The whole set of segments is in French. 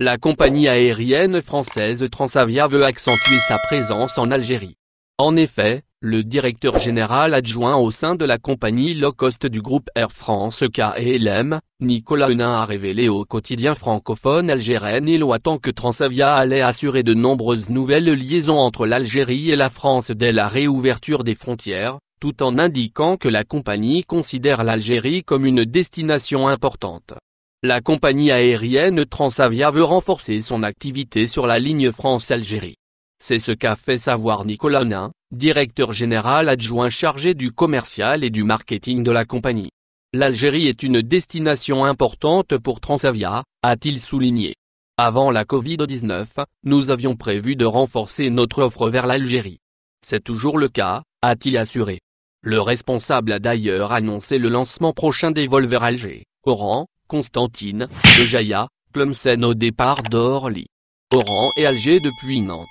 La compagnie aérienne française Transavia veut accentuer sa présence en Algérie. En effet, le directeur général adjoint au sein de la compagnie low-cost du groupe Air France KLM, Nicolas Henin a révélé au quotidien francophone algérien et loitant que Transavia allait assurer de nombreuses nouvelles liaisons entre l'Algérie et la France dès la réouverture des frontières, tout en indiquant que la compagnie considère l'Algérie comme une destination importante. La compagnie aérienne Transavia veut renforcer son activité sur la ligne France-Algérie. C'est ce qu'a fait savoir Nicolas Nain, directeur général adjoint chargé du commercial et du marketing de la compagnie. L'Algérie est une destination importante pour Transavia, a-t-il souligné. Avant la Covid-19, nous avions prévu de renforcer notre offre vers l'Algérie. C'est toujours le cas, a-t-il assuré. Le responsable a d'ailleurs annoncé le lancement prochain des vols vers Alger, Oran, Constantine, Bejaïa, Plumsen au départ d'Orly. Oran et Alger depuis Nantes.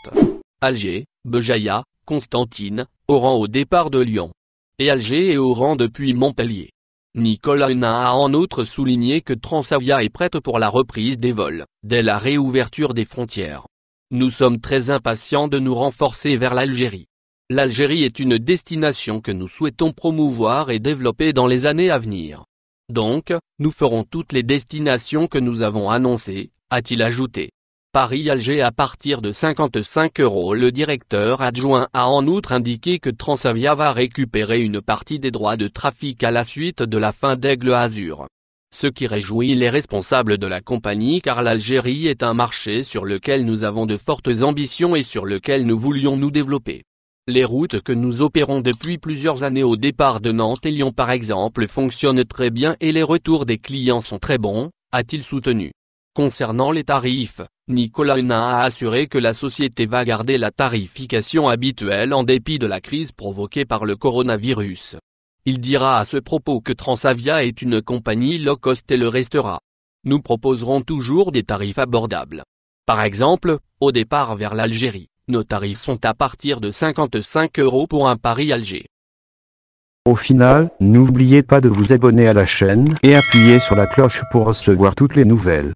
Alger, Bejaïa, Constantine, Oran au départ de Lyon. Et Alger et Oran depuis Montpellier. Nicolas a en outre souligné que Transavia est prête pour la reprise des vols, dès la réouverture des frontières. Nous sommes très impatients de nous renforcer vers l'Algérie. L'Algérie est une destination que nous souhaitons promouvoir et développer dans les années à venir. Donc, nous ferons toutes les destinations que nous avons annoncées, a-t-il ajouté. Paris-Alger à partir de 55 euros Le directeur adjoint a en outre indiqué que Transavia va récupérer une partie des droits de trafic à la suite de la fin d'Aigle Azur. Ce qui réjouit les responsables de la compagnie car l'Algérie est un marché sur lequel nous avons de fortes ambitions et sur lequel nous voulions nous développer. Les routes que nous opérons depuis plusieurs années au départ de Nantes et Lyon par exemple fonctionnent très bien et les retours des clients sont très bons, a-t-il soutenu. Concernant les tarifs, Nicolas a assuré que la société va garder la tarification habituelle en dépit de la crise provoquée par le coronavirus. Il dira à ce propos que Transavia est une compagnie low cost et le restera. Nous proposerons toujours des tarifs abordables. Par exemple, au départ vers l'Algérie. Nos tarifs sont à partir de 55 euros pour un pari alger Au final, n'oubliez pas de vous abonner à la chaîne et appuyer sur la cloche pour recevoir toutes les nouvelles.